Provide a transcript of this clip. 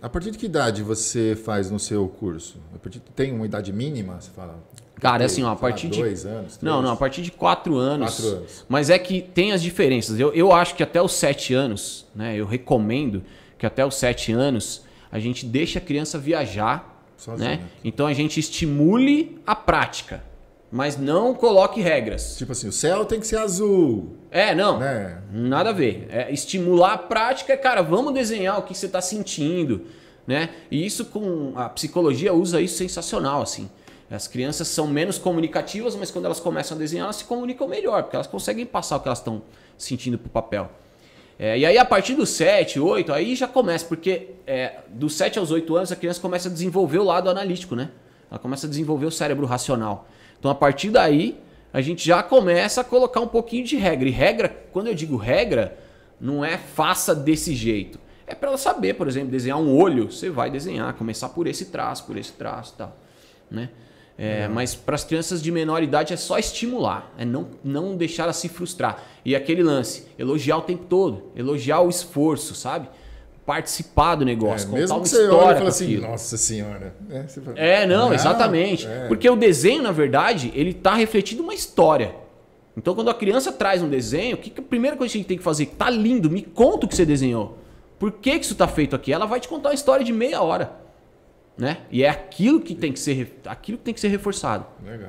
A partir de que idade você faz no seu curso? A partir de, tem uma idade mínima? Você fala. Cara, é assim, ó, a partir de. Dois anos? Três. Não, não, a partir de quatro anos. Quatro anos. Mas é que tem as diferenças. Eu, eu acho que até os sete anos, né? Eu recomendo que até os sete anos a gente deixe a criança viajar. Sozinha. Né? Então a gente estimule a prática mas não coloque regras. Tipo assim, o céu tem que ser azul. É, não. Né? Nada a ver. É estimular a prática, cara, vamos desenhar o que você está sentindo, né? E isso com a psicologia usa isso sensacional assim. As crianças são menos comunicativas, mas quando elas começam a desenhar, elas se comunicam melhor, porque elas conseguem passar o que elas estão sentindo pro papel. É, e aí, a partir dos 7, 8, aí já começa, porque é, dos 7 aos 8 anos a criança começa a desenvolver o lado analítico, né? Ela começa a desenvolver o cérebro racional. Então a partir daí, a gente já começa a colocar um pouquinho de regra. E regra, quando eu digo regra, não é faça desse jeito. É para ela saber, por exemplo, desenhar um olho, você vai desenhar, começar por esse traço, por esse traço e tal. Né? É, Mas para as crianças de menor idade é só estimular, é não, não deixar ela se frustrar. E aquele lance, elogiar o tempo todo, elogiar o esforço, sabe? participar do negócio, é, contar uma história. Olha e fala assim, nossa senhora. É, fala, é não, exatamente. É. Porque o desenho, na verdade, ele está refletindo uma história. Então, quando a criança traz um desenho, o que, que a primeira coisa que a gente tem que fazer? Tá lindo, me conta o que você desenhou. Por que, que isso está feito aqui? Ela vai te contar uma história de meia hora. Né? E é aquilo que tem que ser, aquilo que tem que ser reforçado. Legal.